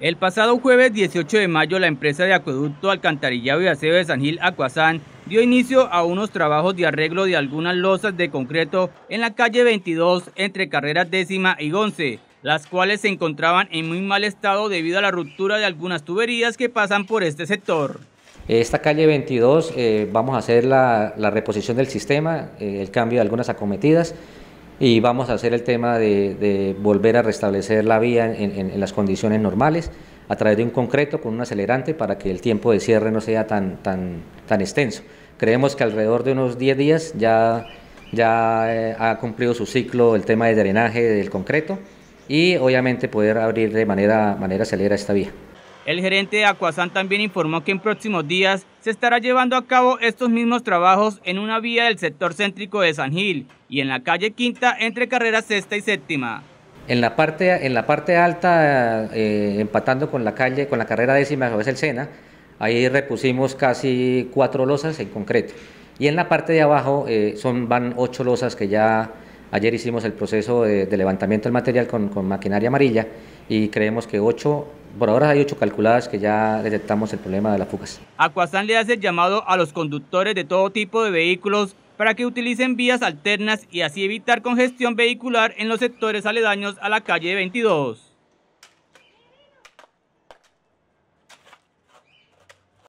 El pasado jueves 18 de mayo, la empresa de acueducto, alcantarillado y aseo de San Gil Acuazán dio inicio a unos trabajos de arreglo de algunas losas de concreto en la calle 22 entre carreras décima y 11, las cuales se encontraban en muy mal estado debido a la ruptura de algunas tuberías que pasan por este sector. Esta calle 22 eh, vamos a hacer la, reposición del sistema, eh, el cambio de algunas acometidas y vamos a hacer el tema de, volver a restablecer la vía en, las condiciones normales a través de un concreto con un acelerante para que el tiempo de cierre no sea tan, tan, tan extenso. Creemos que alrededor de unos 10 días ya, ya eh, ha cumplido su ciclo el tema de drenaje del concreto y obviamente poder abrir de manera, manera acelera esta vía. El gerente de Acuazán también informó que en próximos días se estará llevando a cabo estos mismos trabajos en una vía del sector céntrico de San Gil y en la calle Quinta entre carreras sexta y séptima. En la parte, en la parte alta, eh, empatando con la calle, con la carrera décima, que es el Sena, ahí repusimos casi cuatro losas en concreto. Y en la parte de abajo eh, son, van ocho losas que ya ayer hicimos el proceso de, levantamiento del material con, con maquinaria amarilla y creemos que ocho por ahora hay ocho calculadas que ya detectamos el problema de las fugas. Acuasan le hace el llamado a los conductores de todo tipo de vehículos para que utilicen vías alternas y así evitar congestión vehicular en los sectores aledaños a la calle 22.